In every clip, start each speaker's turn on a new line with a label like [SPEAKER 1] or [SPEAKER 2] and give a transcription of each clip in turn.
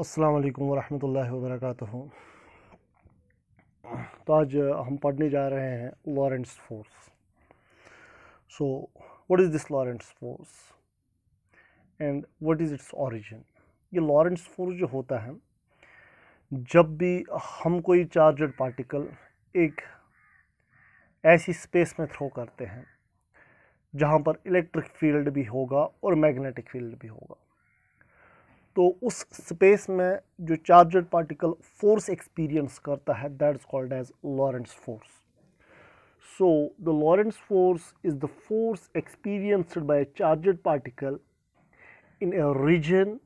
[SPEAKER 1] अस्सलाम वालेकुम वरहमतुल्लाहि वबरकातुहू तो आज हम पढ़ने जा रहे हैं Lorentz force so what is this Lorentz force and what is its origin ये लॉरेंस फोर्स जो होता है जब भी हम कोई चार्जड पार्टिकल एक ऐसी स्पेस में थ्रो करते हैं जहाँ पर इलेक्ट्रिक फील्ड भी होगा और मैग्नेटिक फील्ड भी होगा तो उस स्पेस में जो चार्जड पार्टिकल फोर्स एक्सपीरियंस करता है that is called as Lorentz force so the Lorentz force is the force experienced by a particle in in region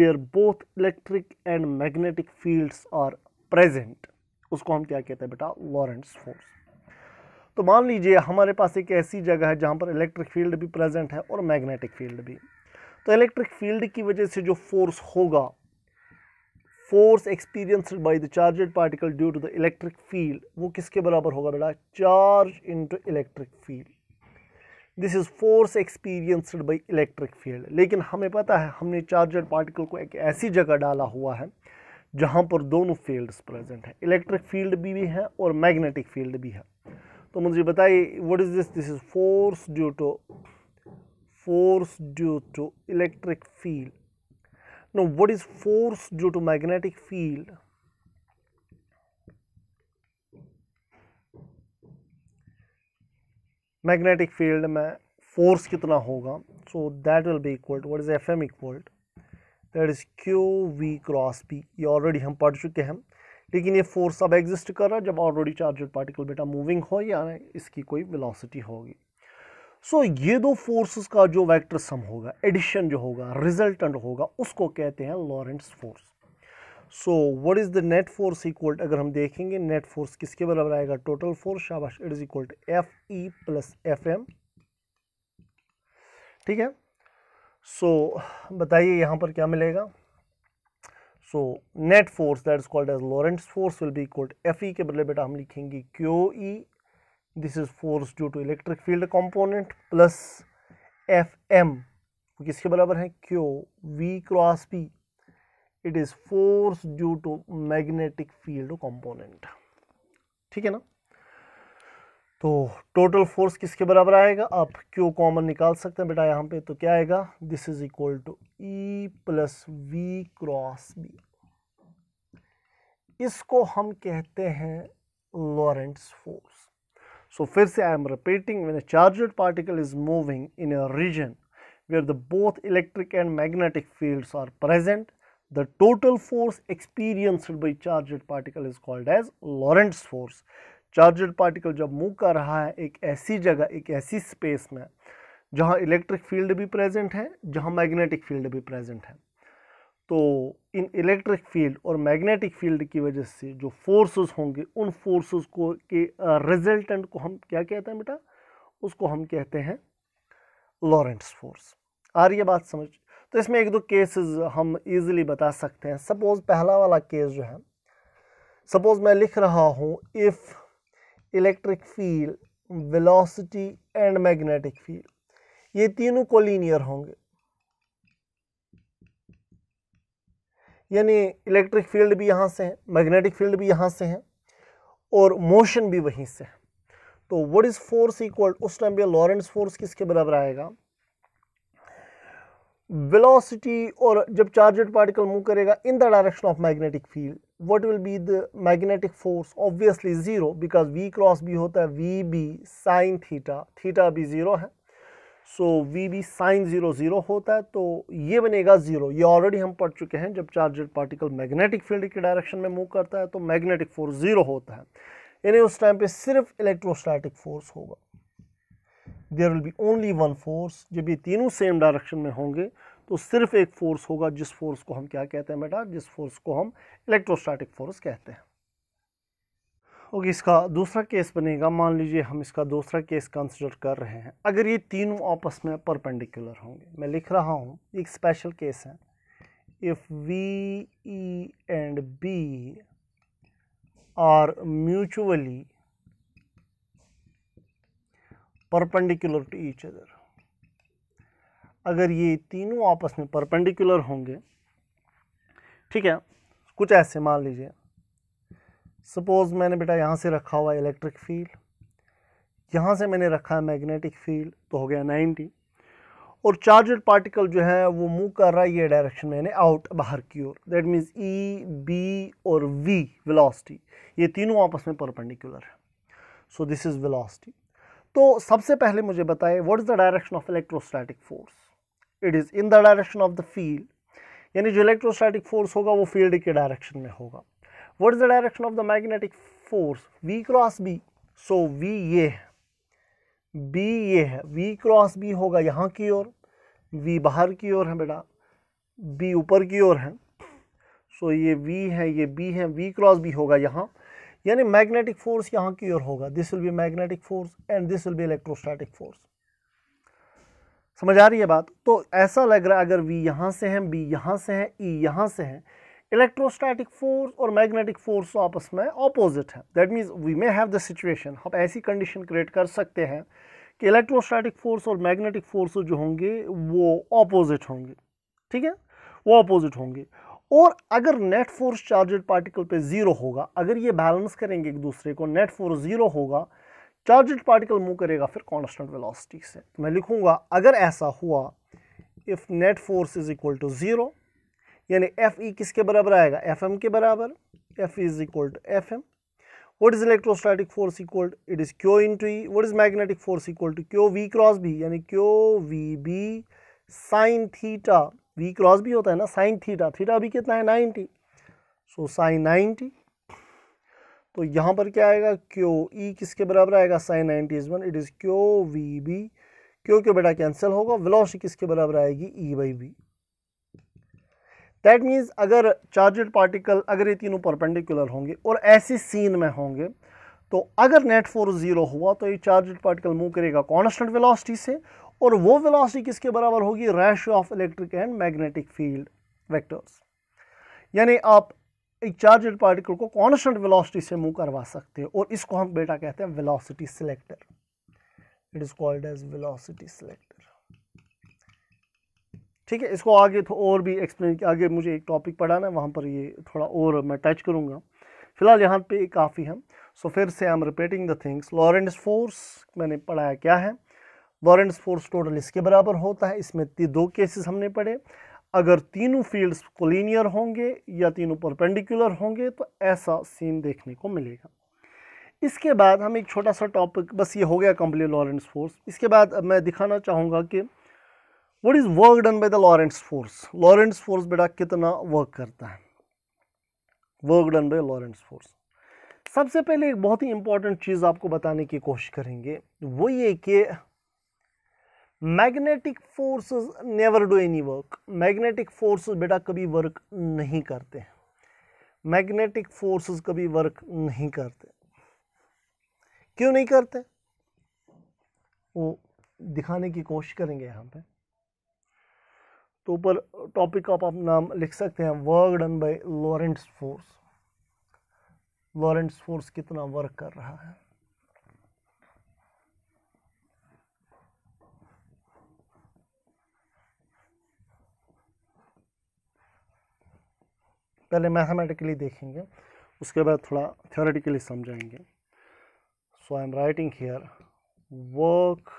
[SPEAKER 1] where both electric and magnetic fields are present उसको हम क्या कहते हैं बेटा Lawrence force तो मान लीजिए हमारे पास एक ऐसी जगह है जहाँ पर इलेक्ट्रिक फील्ड भी प्रेजेंट है और मैग्नेटिक फील्ड भी तो इलेक्ट्रिक फील्ड की वजह से जो फोर्स होगा force experienced by the charged particle due to the electric field वो किसके बराबर होगा बेटा charge into electric field this is force experienced by electric field लेकिन हमें पता है हमने चार्जेड पार्टिकल को एक ऐसी जगह डाला हुआ है जहाँ पर दोनों फील्ड्स प्रेजेंट हैं इलेक्ट्रिक फील्ड भी, भी है और मैग्नेटिक फील्ड भी है तो मुझे बताइए what is this this is force due to force due to electric field now what is force due to magnetic field magnetic field में फोर्स कितना होगा so that will be equal to what is F M equal that is Q V cross B ये already हम पढ़ चुके हैं लेकिन ये फोर्स अब एग्जिस्ट कर रहा है जब ऑलरेडी चार्जेड पार्टिकल बेटा मूविंग हो या इसकी कोई वेलोसिटी होगी सो so, ये दो फोर्सेस का जो वेक्टर सम होगा एडिशन जो होगा रिजल्टेंट होगा उसको कहते हैं Lorentz force so what is the net force equal अगर हम देखेंगे नेट फोर्स किसके बराबर आएगा टोटल फोर्स शाबाश it is equal to F E plus F M ठीक है सो so, बताइए यहां पर क्या मिलेगा so net force that is called as Lorentz force will be equal F E के बदले बेटा हम लिखेंगे Q E e this is force due to electric field component plus fm M किसके बराबर है Q V cross B it is force due to magnetic field component ठीक है ना तो टोटल फोर्स किसके बराबर आएगा आप क्यू कॉमन निकाल सकते हैं बेटा यहाँ पे तो क्या आएगा this is equal to E plus V cross B इसको हम कहते हैं लॉरेंट्स फोर्स So फिर से I am repeating when a charged particle is moving in a region where the both electric and magnetic fields are present the total force experienced by charged particle is called as Lorentz force charged particle जब move कर रहा है एक ऐसी जगह एक ऐसी space में जहाँ इलेक्ट्रिक फील्ड भी प्रेजेंट है जहाँ मैग्नेटिक फील्ड भी प्रेजेंट है तो इन इलेक्ट्रिक फील्ड और मैग्नेटिक फील्ड की वजह से जो फोर्सेस होंगे उन फोर्सेस को के रिजल्टेंट को हम क्या कहते हैं बेटा उसको हम कहते हैं लॉरेंट्स फोर्स आ रही है बात समझ तो इसमें एक दो केसेस हम इजीली बता सकते हैं सपोज़ पहला वाला केस जो है सपोज़ मैं लिख रहा हूँ if electric field velocity and magnetic field ये तीनों कोलिनियर होंगे यानी इलेक्ट्रिक फील्ड भी यहाँ से है मैग्नेटिक फील्ड भी यहाँ से है और मोशन भी वहीं से है तो वट इज़ फोर्स इक्वल उस टाइम पे लॉरेंस फोर्स किसके बराबर आएगा वेलोसिटी और जब चार्जेड पार्टिकल मूव करेगा in the direction of magnetic field what will be the magnetic force obviously zero because V cross भी होता है V B sine theta theta भी ज़ीरो है so V B sine zero zero होता है तो ये बनेगा ज़ीरो ये ऑलरेडी हम पढ़ चुके हैं जब चार्जेड पार्टिकल मैग्नेटिक फील्ड के डायरेक्शन में मूव करता है तो मैग्नेटिक फोर्स ज़ीरो होता है यानी उस टाइम पे सिर्फ इलेक्ट्रोस्टैटिक फोर्स होगा there will be only one force जब ये तीनों सेम डायरेक्शन में होंगे तो सिर्फ एक फोर्स होगा जिस फोर्स को हम क्या कहते हैं बेटा जिस फोर्स को हम इलेक्ट्रोस्टैटिक फोर्स कहते हैं और इसका दूसरा केस बनेगा मान लीजिए हम इसका दूसरा केस कंसिडर कर रहे हैं अगर ये तीनों आपस में परपेंडिकुलर होंगे मैं लिख रहा हूँ एक स्पेशल केस है if V E and B are mutually perpendicular to each other अगर ये तीनों आपस में परपेंडिकुलर होंगे ठीक है कुछ ऐसे मान लीजिए सपोज़ मैंने बेटा यहाँ से रखा हुआ इलेक्ट्रिक फील्ड यहाँ से मैंने रखा है मैग्नेटिक फील्ड तो हो गया 90 और चार्जड पार्टिकल जो है वो मूव कर रहा है ये डायरेक्शन मैंने आउट बाहर की ओर दैट मीन्स ई बी और वी वेलोसिटी ये तीनों आपस में परपेंडिकुलर है सो दिस इज़ वेलोसिटी तो सबसे पहले मुझे बताएं what is the direction of electrostatic force it is in the direction of the field यानी जो इलेक्ट्रोस्टैटिक फोर्स होगा वो फील्ड के डायरेक्शन में होगा what is the direction of the magnetic force V cross B so V ये है B ये है वी क्रॉस बी होगा यहाँ की ओर वी बाहर की ओर है बेटा बी ऊपर की ओर है सो so, ये वी है ये बी है वी क्रॉस बी होगा यहाँ यानी मैग्नेटिक फोर्स यहाँ की ओर होगा this will be magnetic force and this will be electrostatic force समझ आ रही है बात तो ऐसा लग रहा है अगर वी यहाँ से है बी यहाँ से है ई e यहाँ से है इलेक्ट्रोस्टैटिक फोर्स और मैग्नेटिक फोर्स आपस में ऑपोजिट है that means we may have the situation हम ऐसी कंडीशन क्रिएट कर सकते हैं कि इलेक्ट्रोस्टैटिक फोर्स और मैग्नेटिक फोर्स जो होंगे वो ऑपोजिट होंगे ठीक है वो ऑपोजिट होंगे और अगर नेट फोर्स चार्जेड पार्टिकल पे ज़ीरो होगा अगर ये बैलेंस करेंगे एक दूसरे को नेट फोर्स ज़ीरो होगा चार्जेड पार्टिकल मूव करेगा फिर कॉन्स्टेंट वेलोसिटी से मैं लिखूँगा अगर ऐसा हुआ if net force is equal to zero यानी एफ ई e किसके बराबर आएगा एफ एम के बराबर F is equal to F M what is electrostatic force equal it is Q into E what is magnetic force equal to Q V cross B यानी Q we B sine theta V cross भी होता है ना sign theta theta भी कितना है ninety so sine ninety तो यहाँ पर क्या आएगा क्यू ई e किसके बराबर आएगा sine ninety is one it is Q we B Q क्यों बेटा कैंसिल होगा वेलोसिटी किसके बराबर आएगी E by B that means अगर चार्जड पार्टिकल अगर ये तीनों परपेंडिकुलर होंगे और ऐसी सीन में होंगे तो अगर नेट फोर्स ज़ीरो हुआ तो ये चार्जड पार्टिकल मूव करेगा कॉन्स्टेंट वेलोसिटी से और वो वेलोसिटी किसके बराबर होगी ratio of electric and magnetic field vectors यानी आप एक चार्जड पार्टिकल को कॉन्स्टेंट वेलोसिटी से मूव करवा सकते हैं और इसको हम बेटा कहते हैं velocity selector it is called as velocity selector ठीक है इसको आगे तो और भी एक्सप्लेन आगे मुझे एक टॉपिक पढ़ाना है वहाँ पर ये थोड़ा और मैं टच करूँगा फिलहाल यहाँ पे काफ़ी है सो so, फिर से I am repeating the things Lorentz force मैंने पढ़ाया क्या है लॉरेंस फोर्स टोटल इसके बराबर होता है इसमें दो केसेस हमने पढ़े अगर तीनों फील्ड्स कोलिनियर होंगे या तीनों परपेंडिकुलर होंगे तो ऐसा सीन देखने को मिलेगा इसके बाद हम एक छोटा सा टॉपिक बस ये हो गया कंप्लीट लॉरेंस फोर्स इसके बाद मैं दिखाना चाहूँगा कि what is work done by the Lorentz force Lorentz force बेटा कितना वर्क करता है work done by Lorentz force सबसे पहले एक बहुत ही इंपॉर्टेंट चीज़ आपको बताने की कोशिश करेंगे वो ये कि magnetic forces never do any work magnetic forces बेटा कभी वर्क नहीं करते मैग्नेटिक फोर्सेस कभी वर्क नहीं करते क्यों नहीं करते वो दिखाने की कोशिश करेंगे यहाँ पे तो ऊपर टॉपिक का आप नाम लिख सकते हैं work done by Lorentz force Lorentz force कितना वर्क कर रहा है पहले मैथमेटिकली देखेंगे उसके बाद थोड़ा थ्योरेटिकली समझाएंगे so I am writing here work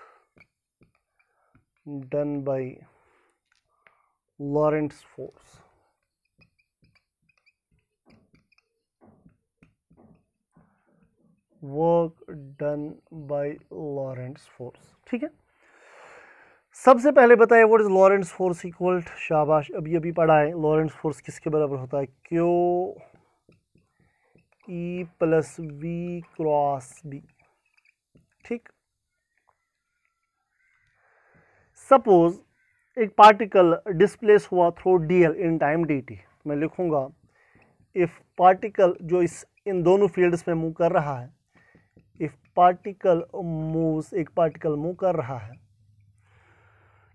[SPEAKER 1] done by Lorentz force. Work done by Lorentz force ठीक है सबसे पहले बताए what is Lorentz force equal शाबाश अभी अभी पढ़ा है लॉरेंस फोर्स किसके बराबर होता है Q E plus V cross B ठीक सपोज एक पार्टिकल डिस्प्लेस हुआ through L in time T मैं लिखूँगा इफ़ पार्टिकल जो इस इन दोनों फील्ड्स में मूव कर रहा है इफ़ पार्टिकल मूव्स एक पार्टिकल मूव कर रहा है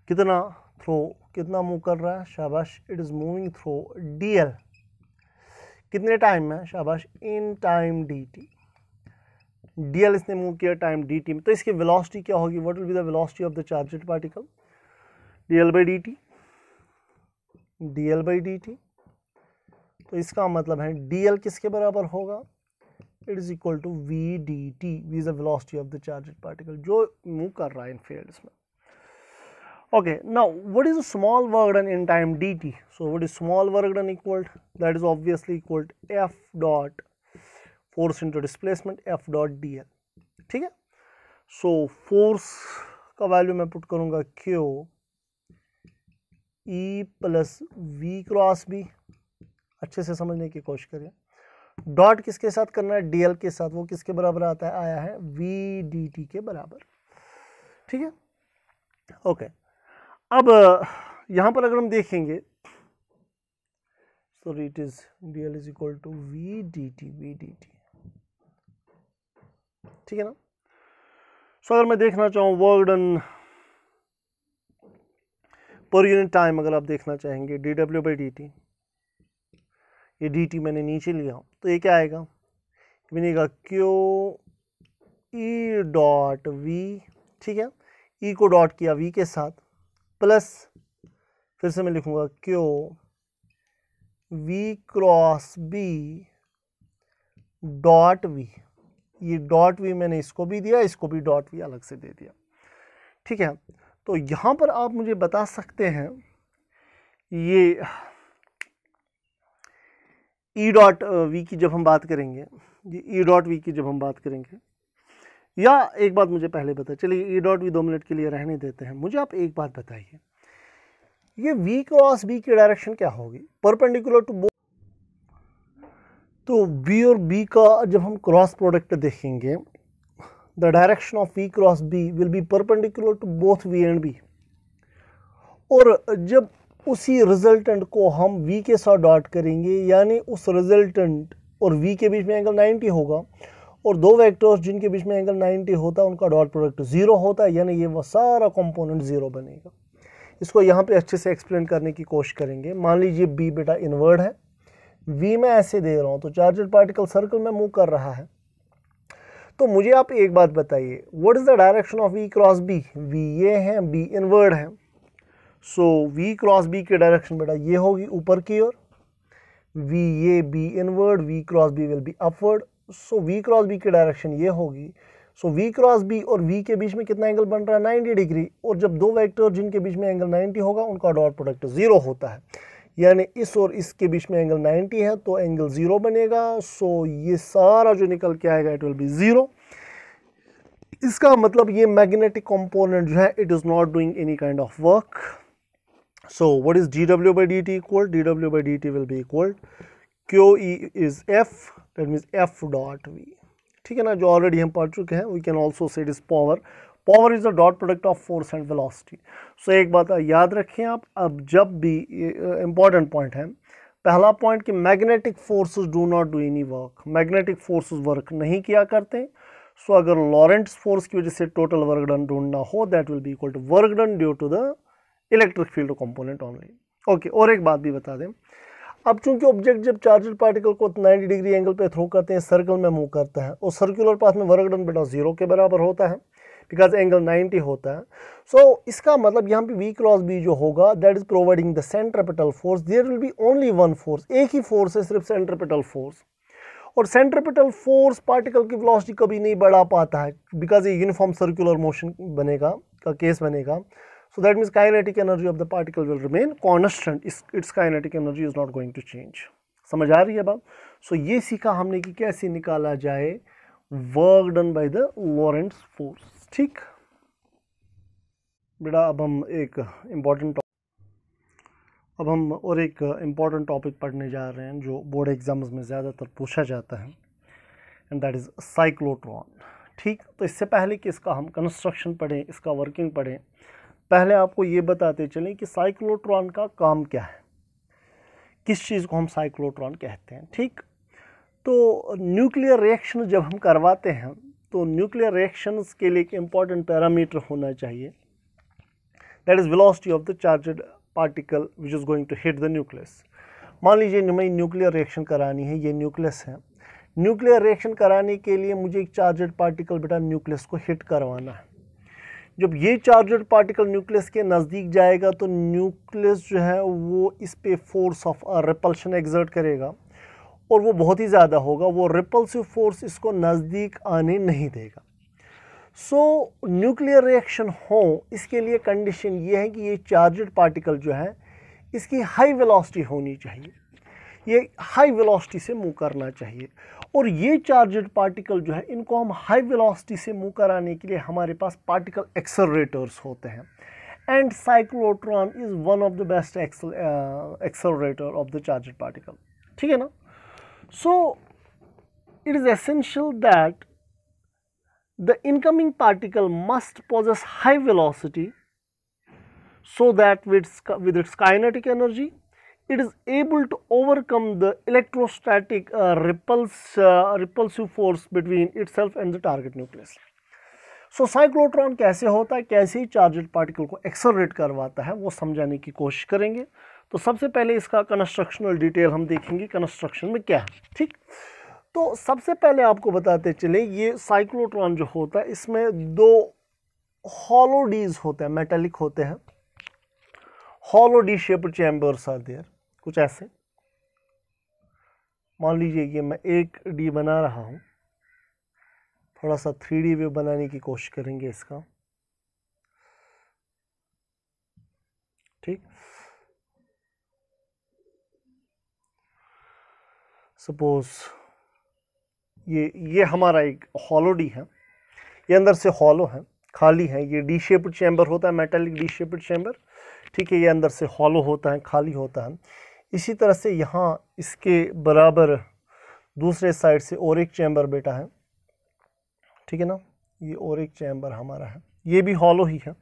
[SPEAKER 1] कितना थ्रो कितना मूव कर रहा है शाबाश it is moving through L कितने टाइम में शाबाश इन टाइम डी एल इसने मूव किया टाइम टी में तो इसकी वेलोसिटी क्या होगी what will be the velocity of the charged particle by T D L by D T तो इसका मतलब है एल किसके बराबर होगा it is equal to V D T V is the velocity of the charge particle जो move कर रहा है इन फील्ड में okay now what is small work done in time D T so what is small work done equal that is obviously equal F dot force into displacement F dot D L ठीक है so so, force का value मैं put करूँगा Q E plus V cross B अच्छे से समझने की कोशिश करें डॉट किसके साथ करना है डीएल के साथ वो किसके बराबर आता है आया है वी डी टी के बराबर ठीक है ओके अब यहां पर अगर हम देखेंगे sorry it is DL is equal to V D T V D T ठीक है ना सो अगर मैं देखना चाहूं वर्क डन पर यूनिट टाइम अगर आप देखना चाहेंगे D W by D T ये डी टी मैंने नीचे लिया तो ये क्या आएगा बनेगा क्यू ई डॉट वी ठीक है ई e को डॉट किया वी के साथ प्लस फिर से मैं लिखूंगा Q V cross B dot V ये डॉट वी मैंने इसको भी दिया इसको भी डॉट वी अलग से दे दिया ठीक है तो यहाँ पर आप मुझे बता सकते हैं ये ई डॉट वी की जब हम बात करेंगे ये ई डॉट वी की जब हम बात करेंगे या एक बात मुझे पहले बता चलिए ई डॉट वी दो मिनट के लिए रहने देते हैं मुझे आप एक बात बताइए ये वी क्रॉस बी की डायरेक्शन क्या होगी परपेंडिकुलर टू बो तो वी और बी का जब हम क्रॉस प्रोडक्ट देखेंगे the direction of V e cross B will be perpendicular to both V and B. और जब उसी रिजल्टेंट को हम V के साथ डॉट करेंगे यानी उस रिजल्टेंट और V के बीच में एंगल 90 होगा और दो वेक्टर्स जिनके बीच में एंगल 90 होता है उनका डॉट प्रोडक्ट ज़ीरो होता है यानी ये वह सारा कंपोनेंट ज़ीरो बनेगा इसको यहाँ पे अच्छे से एक्सप्लेन करने की कोशिश करेंगे मान लीजिए बी बेटा इन्वर्ड है वी मैं ऐसे दे रहा हूँ तो चार्जेड पार्टिकल सर्कल में मूव कर रहा है तो मुझे आप एक बात बताइए what is the direction of V cross B V ये हैं बी इनवर्ड है सो वी क्रॉस बी के डायरेक्शन बेटा ये होगी ऊपर की ओर वी ये B inward V cross B will be upward so V cross B की डायरेक्शन ये होगी सो वी क्रॉस बी और वी के बीच में कितना एंगल बन रहा है 90 डिग्री और जब दो वैक्टर जिनके बीच में एंगल 90 होगा उनका डॉट प्रोडक्ट जीरो होता है यानी इस और इसके बीच में एंगल 90 है तो एंगल ज़ीरो बनेगा सो ये सारा जो निकल के आएगा इट विल बी ज़ीरो इसका मतलब ये मैग्नेटिक कंपोनेंट जो है it is not doing any kind of work so what is D W by D T equal D W by D T will be equal Q E is F that means F dot V ठीक है ना जो already हम पढ़ चुके हैं we can also set is power power is the dot product of force and velocity so एक बात याद रखें आप अब जब भी इम्पॉर्टेंट पॉइंट है पहला पॉइंट कि magnetic forces do not do any work magnetic forces work नहीं किया करते सो so, अगर लॉरेंट्स फोर्स की वजह से टोटल वर्क डन ढूंढना हो that will be equal to work done due to the electric field component only okay और एक बात भी बता दें अब चूंकि ऑब्जेक्ट जब चार्जर पार्टिकल को 90 डिग्री एंगल पे थ्रो करते हैं सर्कल में मूव करता है और सर्कुलर पाथ में वर्क डन बेटा जीरो के बराबर होता है बिकॉज एंगल 90 होता है सो so, इसका मतलब यहाँ पे वी क्रॉस बी जो होगा that is providing the centripetal force there will be only one force एक ही फोर्स है सिर्फ सेंट्रपिटल फोर्स और सेंट्रपिटल फोर्स पार्टिकल की वेलोसिटी कभी नहीं बढ़ा पाता है बिकॉज ये यूनिफॉर्म सर्कुलर मोशन बनेगा का केस बनेगा so that means kinetic energy of the particle will remain constant its kinetic energy is not going to change समझ आ रही है बात सो so, ये सीखा हमने कि कैसे निकाला जाए work done by the Lorentz force ठीक बेटा अब हम एक इम्पॉर्टेंट अब हम और एक इम्पॉर्टेंट टॉपिक पढ़ने जा रहे हैं जो बोर्ड एग्ज़ाम्स में ज़्यादातर पूछा जाता है एंड दैट इज़ साइक्लोट्रॉन ठीक तो इससे पहले कि इसका हम कंस्ट्रक्शन पढ़ें इसका वर्किंग पढ़ें पहले आपको ये बताते चलें कि साइक्लोट्रॉन का काम क्या है किस चीज़ को हम साइक्लोट्रॉन कहते हैं ठीक तो न्यूक्लियर रिएक्शन जब हम करवाते हैं तो न्यूक्लियर रिएक्शंस के लिए एक इम्पॉर्टेंट पैरामीटर होना चाहिए that is velocity of the charged particle which is going to hit the nucleus मान लीजिए मैं न्यूक्लियर रिएक्शन करानी है ये न्यूक्लियस है न्यूक्लियर रिएक्शन कराने के लिए मुझे एक चार्जड पार्टिकल बेटा न्यूक्लियस को हिट करवाना है जब ये चार्जड पार्टिकल न्यूक्लियस के नज़दीक जाएगा तो न्यूक्लियस जो है वो इस पे फोर्स ऑफ रिपल्शन एग्जर्ट करेगा और वो बहुत ही ज़्यादा होगा वो रिपल्सिव फोर्स इसको नज़दीक आने नहीं देगा सो न्यूक्लियर रिएक्शन हो इसके लिए कंडीशन ये है कि ये चार्जड पार्टिकल जो है इसकी हाई वेलोसिटी होनी चाहिए ये हाई वेलोसिटी से मूव करना चाहिए और ये चार्जड पार्टिकल जो है इनको हम हाई वेलोसिटी से मूव कराने के लिए हमारे पास पार्टिकल एक्सलरेटर्स होते हैं and cyclotron is one of the best accel accelerator of the charged particle ठीक है ना So, it is essential that the incoming particle must possess high velocity so that with, with its kinetic energy it is able to overcome the electrostatic uh, repulse, uh, repulsive force between itself and the target nucleus. So cyclotron कैसे होता है कैसे ही charged particle को accelerate करवाता है वो समझाने की कोशिश करेंगे तो सबसे पहले इसका कंस्ट्रक्शनल डिटेल हम देखेंगे कंस्ट्रक्शन में क्या है ठीक तो सबसे पहले आपको बताते चले ये साइक्लोट्रॉन जो होता है इसमें दो हॉलोडीज होते हैं मेटेलिक होते हैं hollow D shape chambers are there कुछ ऐसे मान लीजिए ये मैं एक डी बना रहा हूँ थोड़ा सा थ्री डी वे बनाने की कोशिश करेंगे इसका सपोज ये ये हमारा एक हॉलो डी है ये अंदर से हॉलो है खाली है ये डी शेप्ड चैम्बर होता है मेटालिक डी शेप्ड चैम्बर ठीक है ये अंदर से हॉलो होता है खाली होता है इसी तरह से यहाँ इसके बराबर दूसरे साइड से और एक चैम्बर बेटा है ठीक है ना ये और एक चैम्बर हमारा है ये भी हॉलो ही है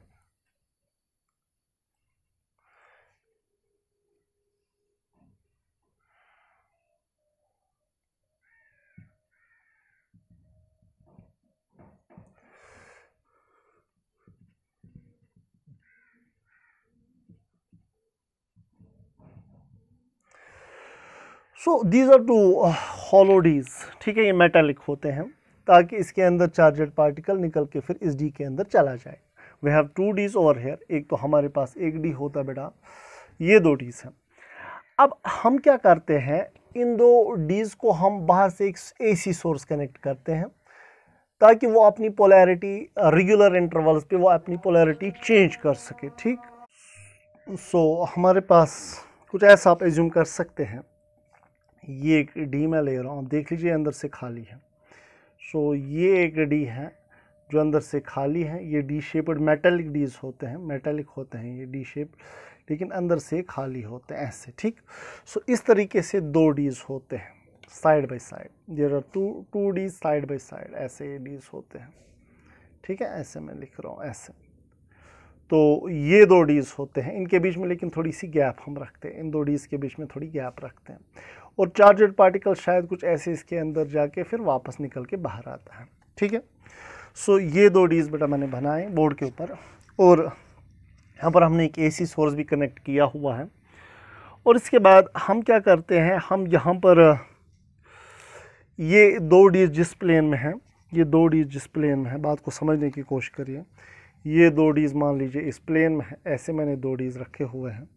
[SPEAKER 1] so these are two hollow dees ठीक है ये मेटालिक होते हैं ताकि इसके अंदर चार्जेड पार्टिकल निकल के फिर इस डी के अंदर चला जाए we have two dees over here एक तो हमारे पास एक डी होता बेटा ये दो डीज हैं अब हम क्या करते हैं इन दो डीज़ को हम बाहर से एक सी सोर्स कनेक्ट करते हैं ताकि वो अपनी पोलैरिटी रेगुलर इंटरवल्स पे वो अपनी पोलैरिटी चेंज कर सके ठीक सो so, हमारे पास कुछ ऐसा आप एज्यूम कर सकते हैं ये एक डी मैं ले रहा हूँ आप देख लीजिए अंदर से खाली है सो so, ये एक डी है जो अंदर से खाली है ये डी शेप्ड मेटेलिक डीज होते हैं मेटेलिक होते हैं ये डी शेप लेकिन अंदर से खाली होते हैं ऐसे ठीक सो so, इस तरीके से दो डीज होते हैं side by side there are two two dees side by side ऐसे ये डीज होते हैं ठीक है ऐसे मैं लिख रहा हूँ ऐसे तो ये दो डीज़ होते हैं इनके बीच में लेकिन थोड़ी सी गैप हम रखते हैं इन दो डीज़ के बीच में थोड़ी गैप रखते हैं और चार्जड पार्टिकल शायद कुछ ऐसे इसके अंदर जाके फिर वापस निकल के बाहर आता है ठीक है सो so, ये दो डीज बेटा मैंने बनाए बोर्ड के ऊपर और यहाँ पर हमने एक एसी सोर्स भी कनेक्ट किया हुआ है और इसके बाद हम क्या करते हैं हम यहाँ पर ये दो डीज जिस प्लेन में है ये दो डीज जिस प्लेन में है बात को समझने की कोशिश करिए ये दो डीज़ मान लीजिए इस प्लेन में है ऐसे मैंने दो डीज़ रखे हुए हैं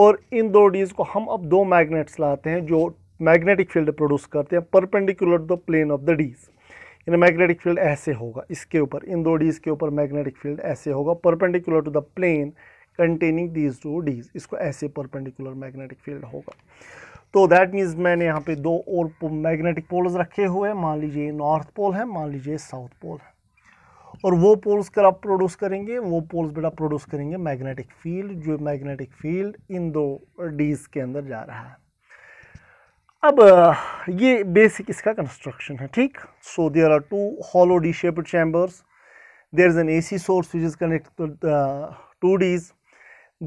[SPEAKER 1] और इन दो डीज़ को हम अब दो मैग्नेट्स लाते हैं जो मैग्नेटिक फील्ड प्रोड्यूस करते हैं perpendicular the plane of the dees यानी मैग्नेटिक फील्ड ऐसे होगा इसके ऊपर इन दो डीज़ के ऊपर मैग्नेटिक फील्ड ऐसे होगा perpendicular to the plane containing these two dees इसको ऐसे परपेंडिकुलर मैग्नेटिक फील्ड होगा तो दैट मीन्स मैंने यहाँ पे दो और मैग्नेटिक पोल्स रखे हुए हैं मान लीजिए नॉर्थ पोल है मान लीजिए साउथ पोल है और वो पोल्स कर आप प्रोड्यूस करेंगे वो पोल्स बेटा प्रोड्यूस करेंगे मैग्नेटिक फील्ड जो मैग्नेटिक फील्ड इन दो डीज के अंदर जा रहा है अब ये बेसिक इसका कंस्ट्रक्शन है ठीक so there are two hollow D shape chambers there is an A C source which is connected to dees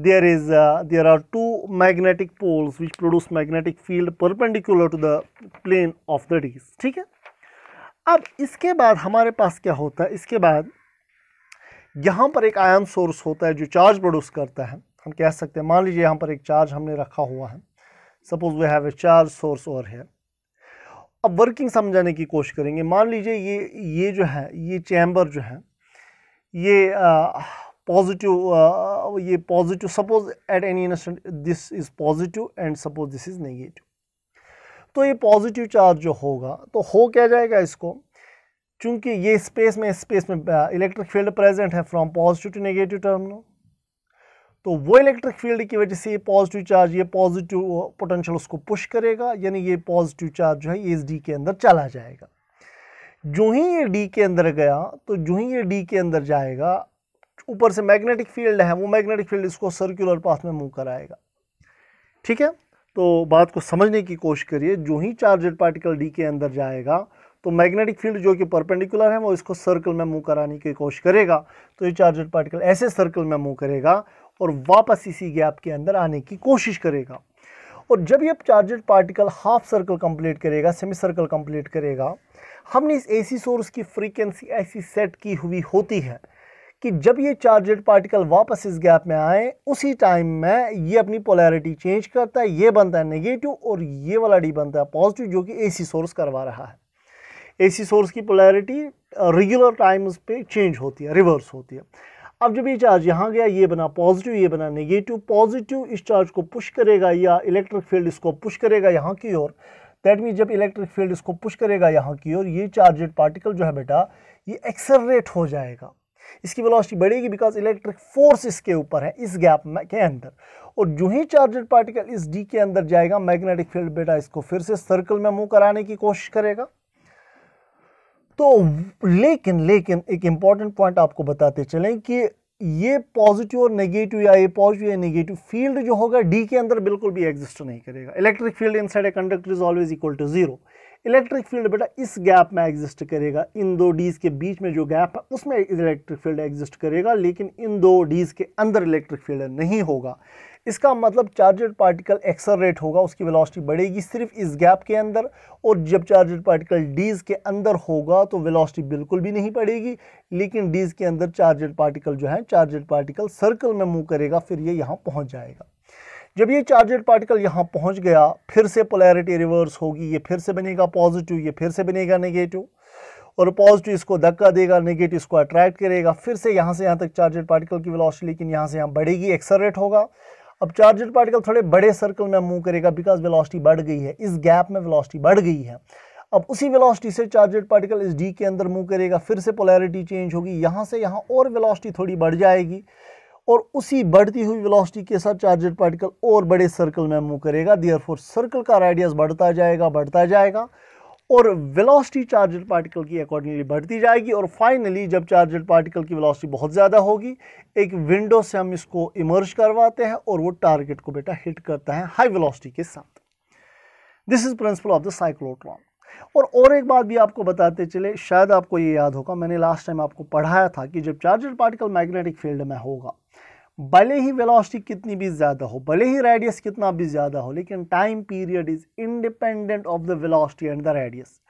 [SPEAKER 1] there is there are two magnetic poles which produce magnetic field perpendicular to the plane of the dees ठीक है अब इसके बाद हमारे पास क्या होता है इसके बाद यहाँ पर एक आयन सोर्स होता है जो चार्ज प्रोड्यूस करता है हम कह सकते हैं मान लीजिए यहाँ पर एक चार्ज हमने रखा हुआ है suppose we have a charge source और है अब वर्किंग समझाने की कोशिश करेंगे मान लीजिए ये ये जो है ये चैम्बर जो है ये पॉजिटिव ये positive suppose at any instant this is positive and suppose this is negative तो ये पॉजिटिव चार्ज जो होगा तो हो क्या जाएगा इसको चूंकि ये स्पेस में स्पेस में इलेक्ट्रिक फील्ड प्रेजेंट है from positive to negative terminal तो वो इलेक्ट्रिक फील्ड की वजह से ये पॉजिटिव चार्ज ये पॉजिटिव पोटेंशियल उसको पुश करेगा यानी ये पॉजिटिव चार्ज जो है ये इस डी के अंदर चला जाएगा जो ही ये डी के अंदर गया तो जो ही ये डी के अंदर जाएगा ऊपर से मैग्नेटिक फील्ड है वो मैग्नेटिक फील्ड इसको सर्कुलर पाथ में मूव कराएगा ठीक है तो बात को समझने की कोशिश करिए जो ही चार्जेड पार्टिकल डी के अंदर जाएगा तो मैग्नेटिक फील्ड जो कि परपेंडिकुलर है वो इसको सर्कल में मूव कराने की कोशिश करेगा तो ये चार्जेड पार्टिकल ऐसे सर्कल में मूव करेगा और वापस इसी गैप के अंदर आने की कोशिश करेगा और जब ये charged particle half circle complete करेगा सेमी सर्कल कंप्लीट करेगा हमने इस एसी सोर्स की फ्रीक्वेंसी ऐसी सेट की हुई होती है कि जब ये चार्जेड पार्टिकल वापस इस गैप में आए उसी टाइम में ये अपनी पोलैरिटी चेंज करता है ये बनता है नेगेटिव और ये वाला डी बनता है पॉजिटिव जो कि एसी सोर्स करवा रहा है एसी सोर्स की पोलैरिटी रेगुलर टाइम्स पे चेंज होती है रिवर्स होती है अब जब ये चार्ज यहाँ गया ये बना पॉजिटिव ये बना नेगेटिव पॉजिटिव इस चार्ज को पुश करेगा या इलेक्ट्रिक फील्ड इसको पुश करेगा यहाँ की ओर दैट मीन जब इलेक्ट्रिक फील्ड इसको पुश करेगा यहाँ की ओर ये चार्जेड पार्टिकल जो है बेटा ये एक्सलरेट हो जाएगा इसकी वेलोसिटी बढ़ेगी बिकॉज इलेक्ट्रिक फोर्स इसके ऊपर है इस गैप के अंदर और जो ही चार्जेड पार्टिकल इस डी के अंदर जाएगा मैग्नेटिक फील्ड बेटा इसको फिर से सर्कल में मूव कराने की कोशिश करेगा तो लेकिन लेकिन एक इंपॉर्टेंट पॉइंट आपको बताते चलें कि ये पॉजिटिव और नेगेटिव या ये पॉजिटिव या नेगेटिव फील्ड जो होगा डी के अंदर बिल्कुल भी एग्जिस्ट नहीं करेगा electric field inside a conductor is always equal to zero electric field बेटा इस गैप में एग्जिस्ट करेगा इन दो डीज के बीच में जो गैप है उसमें इलेक्ट्रिक फील्ड एग्जिस्ट करेगा लेकिन इन दो डीज के अंदर इलेक्ट्रिक फील्ड नहीं होगा इसका मतलब चार्जेड पार्टिकल एक्सलरेट होगा उसकी वेलोसिटी बढ़ेगी सिर्फ इस गैप के अंदर और जब चार्जर पार्टिकल डीज के अंदर होगा तो वेलोसिटी बिल्कुल भी नहीं बढ़ेगी लेकिन डीज के अंदर चार्जर पार्टिकल जो है चार्जर पार्टिकल सर्कल में मूव करेगा फिर ये यहाँ पहुँच जाएगा जब ये चार्जेड पार्टिकल यहाँ पहुँच गया फिर से पोलैरिटी रिवर्स होगी ये फिर से बनेगा पॉजिटिव ये फिर से बनेगा नेगेटिव और पॉजिटिव इसको धक्का देगा नेगेटिव इसको अट्रैक्ट करेगा फिर से यहाँ से यहाँ तक चार्जेड पार्टिकल की वेलोसिटी लेकिन यहाँ से यहाँ बढ़ेगी एक्सरेट होगा अब चार्जेड पार्टिकल थोड़े बड़े सर्कल में मूव करेगा बिकॉज वेलोसिटी बढ़ गई है इस गैप में वेलोसिटी बढ़ गई है अब उसी वेलोसिटी से चार्जेड पार्टिकल इस डी के अंदर मूव करेगा फिर से पोलैरिटी चेंज होगी यहाँ से यहाँ और वेलोसिटी थोड़ी बढ़ जाएगी और उसी बढ़ती हुई वेलोसिटी के साथ चार्जर पार्टिकल और बड़े सर्कल में मूव करेगा दियर फोर सर्कल का रेडियस बढ़ता जाएगा बढ़ता जाएगा और वेलोसिटी चार्जर पार्टिकल की अकॉर्डिंगली बढ़ती जाएगी और फाइनली जब चार्जेड पार्टिकल की वेलोसिटी बहुत ज़्यादा होगी एक विंडो से हम इसको इमर्ज करवाते हैं और वो टारगेट को बेटा हिट करता है हाई वेलोसिटी के साथ this is principle of the cyclotron और और एक बात भी आपको बताते चले शायद आपको ये याद होगा मैंने लास्ट टाइम आपको पढ़ाया था कि जब चार्जेड पार्टिकल मैग्नेटिक फील्ड में होगा भले ही वेलोसिटी कितनी भी ज़्यादा हो भले ही रेडियस कितना भी ज़्यादा हो लेकिन time period is independent of the velocity and the radius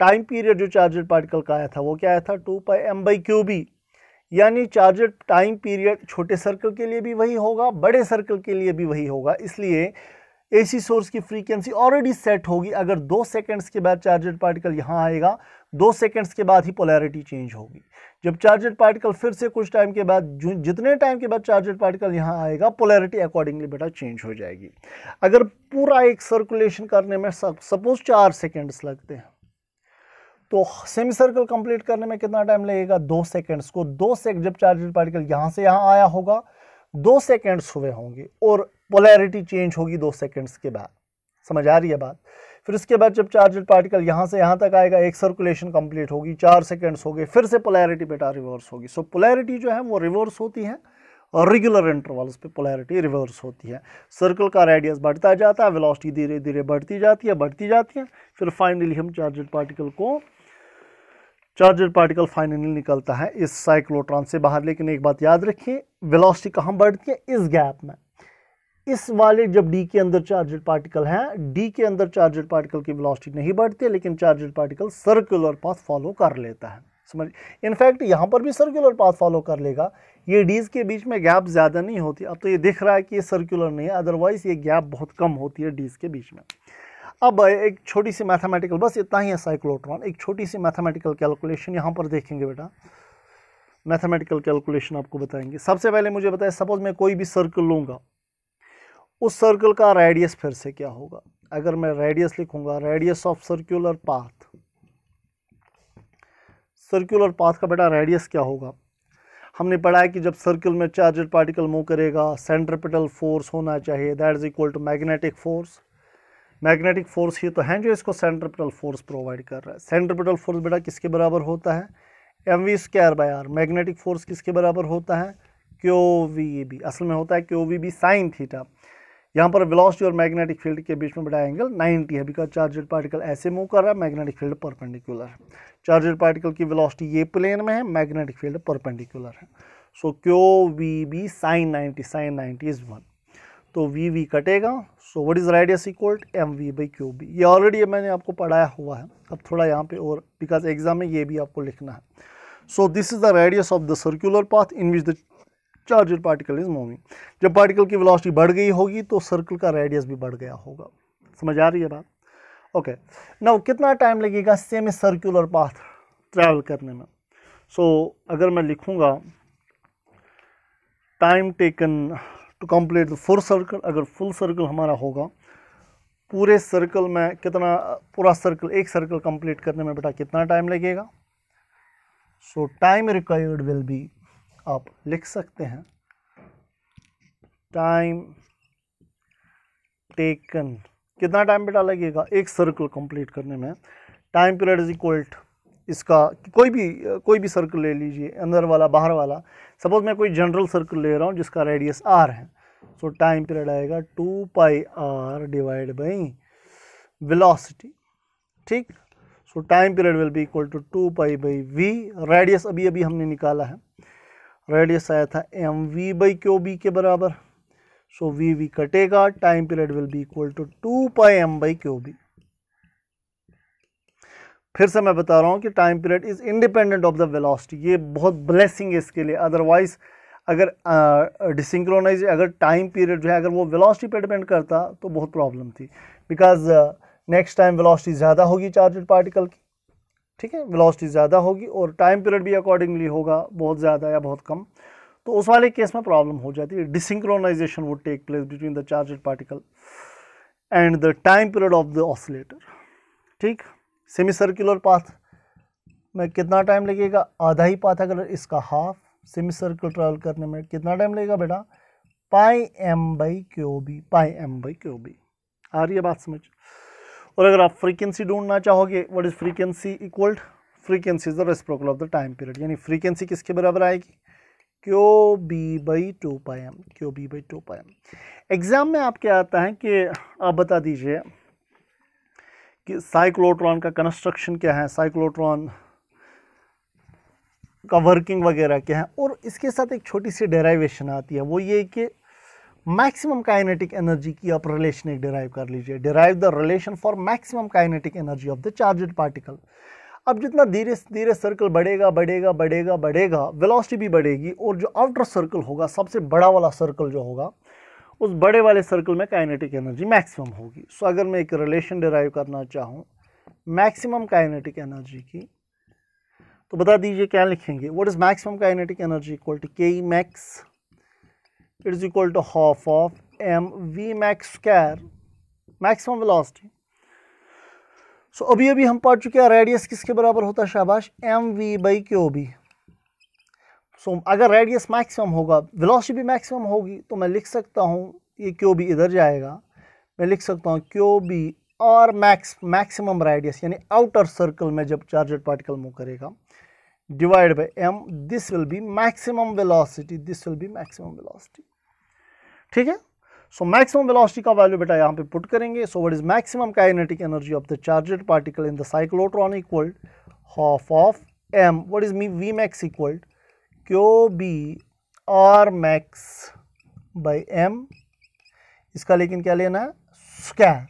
[SPEAKER 1] time period जो चार्जर पार्टिकल का आया था वो क्या आया था two pi m by q B यानी चार्जर टाइम पीरियड छोटे सर्कल के लिए भी वही होगा बड़े सर्कल के लिए भी वही होगा इसलिए एसी सोर्स की फ्रीक्वेंसी ऑलरेडी सेट होगी अगर दो सेकंड्स के बाद चार्जेड पार्टिकल यहाँ आएगा दो सेकंड्स के बाद ही पोलैरिटी चेंज होगी जब चार्जेड पार्टिकल फिर से कुछ टाइम के बाद जितने टाइम के बाद चार्जेड पार्टिकल यहाँ आएगा पोलैरिटी अकॉर्डिंगली बेटा चेंज हो जाएगी अगर पूरा एक सर्कुलेशन करने में सपोज चार सेकेंड्स लगते हैं तो सेमी सर्कल कंप्लीट करने में कितना टाइम लगेगा दो सेकेंड्स को दो सेकंड जब चार्जेड पार्टिकल यहाँ से यहाँ आया होगा दो सेकेंड्स हुए होंगे और पोलैरिटी चेंज होगी दो सेकेंड्स के बाद समझ आ रही है बात फिर इसके बाद जब चार्जर पार्टिकल यहाँ से यहाँ तक आएगा एक सर्कुलेशन कंप्लीट होगी चार सेकेंड्स हो गए फिर से पोलैरिटी बेटा रिवर्स होगी सो so, पोलैरिटी जो है वो रिवर्स होती है और रेगुलर इंटरवल्स पे पोलैरिटी रिवर्स होती है सर्कल का रेडियस बढ़ता जाता है वेलोसिटी धीरे धीरे बढ़ती जाती है बढ़ती जाती है फिर फाइनली हम चार्जर पार्टिकल को चार्जर पार्टिकल फाइनली निकलता है इस साइक्लोट्रॉन से बाहर लेकिन एक बात याद रखिए वेलोसिटी कहाँ बढ़ती है इस गैप में इस वाले जब डी के अंदर चार्जेड पार्टिकल हैं डी के अंदर चार्जेड पार्टिकल की वेलोसिटी नहीं बढ़ती लेकिन charged particle circular path follow कर लेता है समझ इनफैक्ट यहाँ पर भी सर्कुलर पाथ फॉलो कर लेगा ये डीज के बीच में गैप ज़्यादा नहीं होती अब तो ये दिख रहा है कि ये सर्कुलर नहीं है अदरवाइज़ ये गैप बहुत कम होती है डीज के बीच में अब एक छोटी सी मैथमेटिकल बस इतना ही है साइक्लोट्रॉन एक छोटी सी मैथमेटिकल कैलकुलेशन यहाँ पर देखेंगे बेटा मैथमेटिकल कैलकुलेशन आपको बताएंगे सबसे पहले मुझे बताएं सपोज मैं कोई भी सर्कल लूँगा उस सर्कल का रेडियस फिर से क्या होगा अगर मैं रेडियस लिखूंगा radius of circular path circular path का बेटा रेडियस क्या होगा हमने पढ़ा है कि जब सर्कल में चार्जेड पार्टिकल मूव करेगा सेंट्रपिटल फोर्स होना चाहिए that is equal to magnetic force magnetic force ही तो है जो इसको सेंट्रपिटल फोर्स प्रोवाइड कर रहा है सेंट्रपिटल फोर्स बेटा किसके बराबर होता है m v square by r magnetic force किसके बराबर होता है क्यू वी बी असल में होता है Q we B sine theta यहाँ पर वेलोसिटी और मैग्नेटिक फील्ड के बीच में बड़ा एंगल 90 है बिकॉज चार्जर पार्टिकल ऐसे मूव कर रहा है मैग्नेटिक फील्ड परपेंडिकुलर है चार्जर पार्टिकल की वेलोसिटी ये प्लेन में है मैग्नेटिक फील्ड परपेंडिकुलर है so q we B sine ninety sine ninety is one तो वी वी कटेगा so what is radius equal m v by q B ये already मैंने आपको पढ़ाया हुआ है अब थोड़ा यहाँ पे और बिकॉज एग्जाम में ये भी आपको लिखना है so this is the radius of the circular path in which the charge particle is moving जब पार्टिकल की वेलोसिटी बढ़ गई होगी तो सर्कल का रेडियस भी बढ़ गया होगा समझ आ रही है बात ओके okay. ना कितना टाइम लगेगा सेमी सर्कुलर पाथ ट्रैवल करने में सो so, अगर मैं लिखूँगा time taken to complete the full circle अगर फुल सर्कल हमारा होगा पूरे सर्कल में कितना पूरा सर्कल एक सर्कल कंप्लीट करने में बेटा कितना टाइम लगेगा so time required will be आप लिख सकते हैं टाइम टेकन कितना टाइम बेटा लगेगा एक सर्कल कंप्लीट करने में टाइम पीरियड इज इक्वल इसका कोई भी कोई भी सर्कल ले लीजिए अंदर वाला बाहर वाला सपोज मैं कोई जनरल सर्कल ले रहा हूँ जिसका रेडियस आर है सो टाइम पीरियड आएगा two pi r divide by velocity ठीक so time period will be equal to two pi by v radius अभी अभी हमने निकाला है रेडियस आया था m v by q B के बराबर सो वी वी कटेगा time period will be equal to two pi m by q B फिर से मैं बता रहा हूँ कि time period is independent of the velocity ये बहुत ब्लेसिंग है इसके लिए अदरवाइज अगर डिसिंक्रोनाइज uh, अगर टाइम पीरियड जो है अगर वो वेलोसिटी पे डिपेंड करता तो बहुत प्रॉब्लम थी बिकॉज नेक्स्ट टाइम वेलोसिटी ज़्यादा होगी चार्जेड पार्टिकल की ठीक है वेलोसिटी ज़्यादा होगी और टाइम पीरियड भी अकॉर्डिंगली होगा बहुत ज़्यादा या बहुत कम तो उस वाले केस में प्रॉब्लम हो जाती है desynchronization would take place between the charged particle and the time period of the oscillator ठीक सेमी सर्कुलर पाथ में कितना टाइम लगेगा आधा ही पाथ अगर इसका हाफ सेमी सर्कुलर ट्रैवल करने में कितना टाइम लगेगा बेटा pi m by q B pi m by q B आ रही है बात समझ और अगर आप फ्रीक्वेंसी ढूंढना चाहोगे what is frequency equaled frequency is the reciprocal of the time period यानी फ्रीक्वेंसी किसके बराबर आएगी q B by two pi m q B by two pi m exam में आपके आता है कि आप बता दीजिए कि साइक्लोट्रॉन का कंस्ट्रक्शन क्या है साइक्लोट्रॉन का वर्किंग वगैरह क्या है और इसके साथ एक छोटी सी डेराइवेशन आती है वो ये कि मैक्सिमम काइनेटिक एनर्जी की आप रिलेशन एक डिराइव कर लीजिए derive the relation for maximum kinetic energy of the charged particle अब जितना धीरे धीरे सर्कल बढ़ेगा बढ़ेगा बढ़ेगा बढ़ेगा वेलोसिटी भी बढ़ेगी और जो आउटर सर्कल होगा सबसे बड़ा वाला सर्कल जो होगा उस बड़े वाले सर्कल में काइनेटिक एनर्जी मैक्सिमम होगी सो अगर मैं एक रिलेशन डिराइव करना चाहूँ मैक्सिमम काइनेटिक एनर्जी की तो बता दीजिए क्या लिखेंगे what is maximum kinetic energy equal to K max it's equal to half of m v max square maximum velocity so अभी अभी हम पढ़ चुके हैं रेडियस किसके बराबर होता है शाबाश m v by q B so अगर रेडियस मैक्सिमम होगा वेलोसिटी भी मैक्सिमम होगी तो मैं लिख सकता हूँ ये क्यू बी इधर जाएगा मैं लिख सकता हूँ क्यू बी और मैक्स मैक्सिमम रेडियस यानी आउटर सर्कल में जब चार्जेड पार्टिकल मूव करेगा divide by m this will be maximum velocity this will be maximum velocity ठीक है सो मैक्सिमम वेलोसिटी का वैल्यू बेटा यहाँ पे पुट करेंगे so what is maximum kinetic energy of the charged particle in the cyclotron equal half of m what is m v max equal q B R max by m इसका लेकिन क्या लेना है square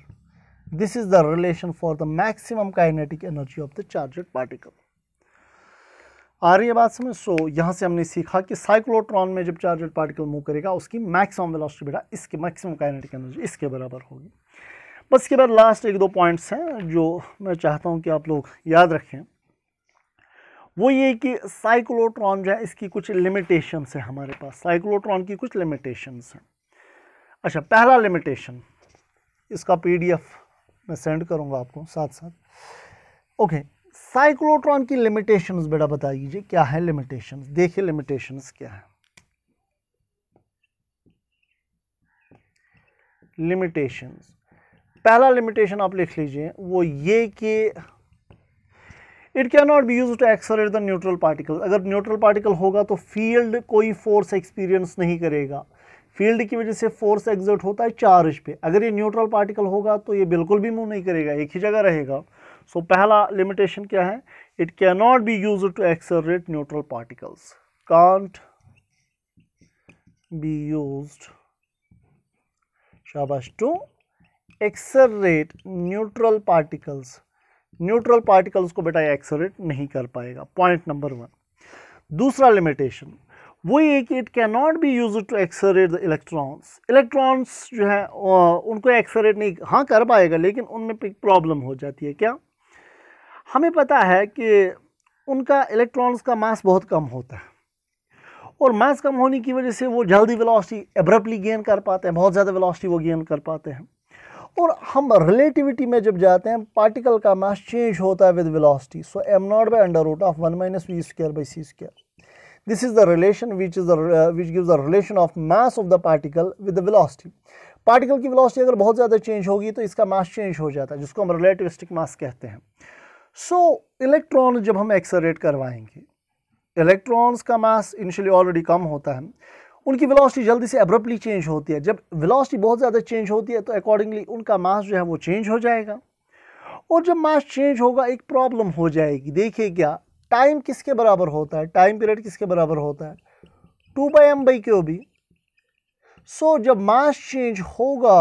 [SPEAKER 1] this is the relation for the maximum kinetic energy of the charged particle आ रही है बात समझ सो यहाँ से हमने सीखा कि साइक्लोट्रॉन में जब चार्जेड पार्टिकल मूव करेगा उसकी मैक्सिमम वेलोसिटी बेटा इसके मैक्सिमम काइनेटिक एनर्जी इसके बराबर होगी बस के बाद लास्ट एक दो पॉइंट्स हैं जो मैं चाहता हूँ कि आप लोग याद रखें वो ये कि साइक्लोट्रॉन जो है इसकी कुछ लिमिटेशंस है हमारे पास साइक्लोट्रॉन की कुछ लिमिटेशंस हैं अच्छा पहला लिमिटेशन इसका पीडीएफ मैं सेंड करूँगा आपको साथ साथ ओके साइक्लोट्रॉन की लिमिटेशंस बेटा बता दीजिए क्या है लिमिटेशंस देखिए लिमिटेशंस क्या है लिमिटेशंस पहला लिमिटेशन आप लिख लीजिए वो ये कि it can not be use to accelerate the neutral particle अगर न्यूट्रल पार्टिकल होगा तो फील्ड कोई फोर्स एक्सपीरियंस नहीं करेगा फील्ड की वजह से फोर्स एग्जर्ट होता है चार्ज पे अगर ये न्यूट्रल पार्टिकल होगा तो ये बिल्कुल भी मूव नहीं करेगा एक ही जगह रहेगा सो so, पहला लिमिटेशन क्या है it can not be use to accelerate neutral particles can't be use शाबाश to accelerate neutral particles neutral particles को बेटा एक्सलरेट नहीं कर पाएगा पॉइंट नंबर वन दूसरा लिमिटेशन वो ये कि it can not be use to accelerate the electrons electrons जो है उनको एक्सरेट नहीं हाँ कर पाएगा लेकिन उनमें प्रॉब्लम हो जाती है क्या हमें पता है कि उनका इलेक्ट्रॉन्स का मास बहुत कम होता है और मास कम होने की वजह से वो जल्दी वेलोसिटी एब्रप्टली गेन कर पाते हैं बहुत ज़्यादा वेलोसिटी वो गेन कर पाते हैं और हम रिलेटिविटी में जब जाते हैं पार्टिकल का मास चेंज होता है with velocity so m not by under root of one minus v square by c square this is the relation which is the uh, the gives of mass of the particle the particle particle की velocity अगर बहुत ज़्यादा change होगी तो इसका mass change हो जाता है जिसको हम रिलेटिविस्टिक मास कहते हैं सो so, इलेक्ट्रॉन जब हम एक्सरेट करवाएंगे इलेक्ट्रॉन्स का मास इनिशियली ऑलरेडी कम होता है उनकी वेलोसिटी जल्दी से एब्रप्टली चेंज होती है जब वेलोसिटी बहुत ज़्यादा चेंज होती है तो अकॉर्डिंगली उनका मास जो है वो चेंज हो जाएगा और जब मास चेंज होगा एक प्रॉब्लम हो जाएगी देखिए क्या टाइम किसके बराबर होता है टाइम पीरियड किसके बराबर होता है two by m by q B so जब मास चेंज होगा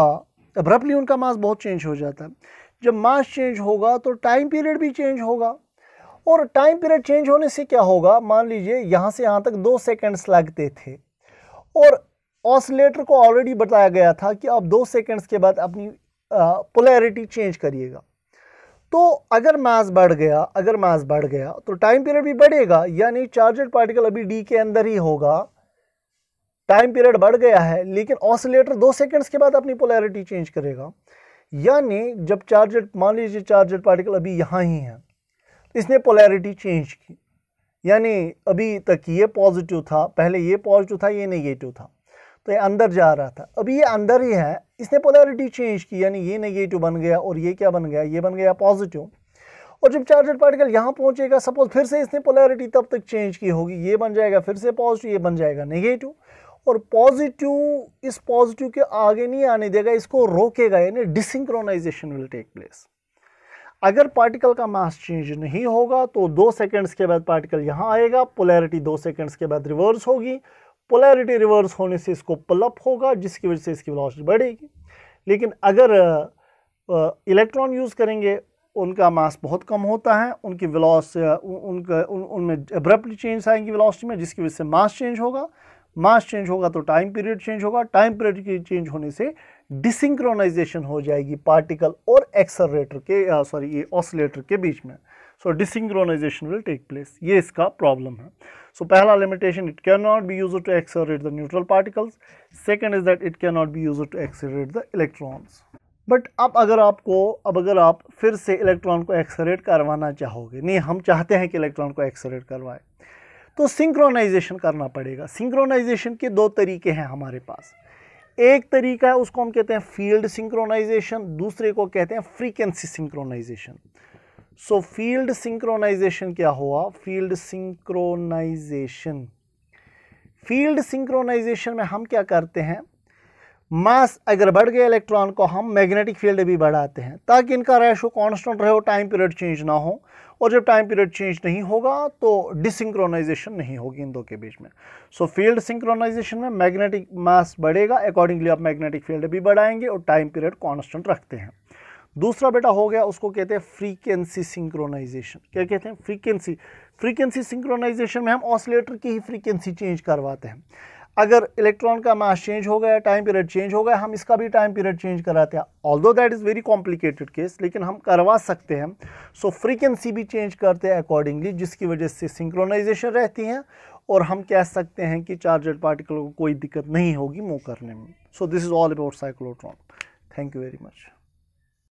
[SPEAKER 1] एब्रप्टली उनका मास बहुत चेंज हो जाता है जब मास चेंज होगा तो टाइम पीरियड भी चेंज होगा और टाइम पीरियड चेंज होने से क्या होगा मान लीजिए यहाँ से यहाँ तक दो सेकेंड्स लगते थे और ऑसलेटर को ऑलरेडी बताया गया था कि आप दो सेकेंड्स के बाद अपनी पोलैरिटी चेंज करिएगा तो अगर मास बढ़ गया अगर मास बढ़ गया तो टाइम पीरियड भी बढ़ेगा यानी चार्जेड पार्टिकल अभी डी के अंदर ही होगा टाइम पीरियड बढ़ गया है लेकिन ऑसिलेटर दो सेकेंड्स के बाद अपनी पोलैरिटी चेंज करेगा यानी जब चार्जर मान लीजिए चार्जर पार्टिकल अभी यहाँ ही है तो इसने पोलैरिटी चेंज की यानी अभी तक ये पॉजिटिव था पहले ये पॉजिटिव था ये नेगेटिव था तो ये अंदर जा रहा था अभी ये अंदर ही है इसने पोलैरिटी चेंज की यानी ये नेगेटिव बन गया और ये क्या बन गया ये बन गया पॉजिटिव और जब चार्जर पार्टिकल यहाँ पहुँचेगा सपोज फिर से इसने पोलैरिटी तब तक चेंज की होगी ये बन जाएगा फिर से पॉजिटिव ये बन जाएगा नेगेटिव और पॉजिटिव इस पॉजिटिव के आगे नहीं आने देगा इसको रोकेगा यानी डिसिंक्रोनाइजेशन विल टेक प्लेस अगर पार्टिकल का मास चेंज नहीं होगा तो दो सेकंड्स के बाद पार्टिकल यहाँ आएगा पोलैरिटी दो सेकंड्स के बाद रिवर्स होगी पोलैरिटी रिवर्स होने से इसको पलप होगा जिसकी वजह से इसकी वेलोसिटी बढ़ेगी लेकिन अगर इलेक्ट्रॉन यूज़ करेंगे उनका मास बहुत कम होता है उनकी विलॉस उनका उन उनमें अब्रप्टली चेंज आएंगी वेलोसिटी में जिसकी वजह से मास चेंज होगा मास चेंज होगा तो टाइम पीरियड चेंज होगा टाइम पीरियड के चेंज होने से डिसिंक्रोनाइजेशन हो जाएगी पार्टिकल और एक्सलरेटर के सॉरी ये ऑसिलेटर के बीच में so desynchronization will take place ये इसका प्रॉब्लम है सो so, पहला limitation it can not be use to accelerate the neutral particles second is that it can not be use to accelerate the electrons but अब अगर आपको अब अगर आप फिर से इलेक्ट्रॉन को एक्सरेट करवाना चाहोगे नहीं हम चाहते हैं कि इलेक्ट्रॉन को एक्सरेट करवाएं तो सिंक्रोनाइजेशन करना पड़ेगा सिंक्रोनाइजेशन के दो तरीके हैं हमारे पास एक तरीका है उसको हम कहते हैं फील्ड सिंक्रोनाइजेशन दूसरे को कहते हैं frequency synchronization so field synchronization क्या हुआ फील्ड सिंक्रोनाइजेशन फील्ड सिंक्रोनाइजेशन में हम क्या करते हैं मास अगर बढ़ गए इलेक्ट्रॉन को हम मैग्नेटिक फील्ड भी बढ़ाते हैं ताकि इनका रेशो कांस्टेंट रहे टाइम पीरियड चेंज ना हो और जब टाइम पीरियड चेंज नहीं होगा तो डिसिंक्रोनाइजेशन नहीं होगी इन दो के बीच में सो फील्ड सिंक्रोनाइजेशन में मैग्नेटिक मास बढ़ेगा अकॉर्डिंगली आप मैग्नेटिक फील्ड भी बढ़ाएंगे और टाइम पीरियड कॉन्स्टेंट रखते हैं दूसरा बेटा हो गया उसको कहते हैं फ्रीक्वेंसी सिंक्रोनाइजेशन क्या कहते हैं फ्रीक्वेंसी फ्रीक्वेंसी सिंक्रोनाइजेशन में हम ऑसिलेटर की ही फ्रीक्वेंसी चेंज करवाते हैं अगर इलेक्ट्रॉन का मास चेंज हो गया टाइम पीरियड चेंज हो गया हम इसका भी टाइम पीरियड चेंज कराते हैं although that is very complicated case लेकिन हम करवा सकते हैं सो so, फ्रीक्वेंसी भी चेंज करते हैं अकॉर्डिंगली जिसकी वजह से सिंक्रोनाइजेशन रहती है और हम कह सकते हैं कि चार्जर पार्टिकल को कोई दिक्कत नहीं होगी मूव करने में so this is all about cyclotron thank you very much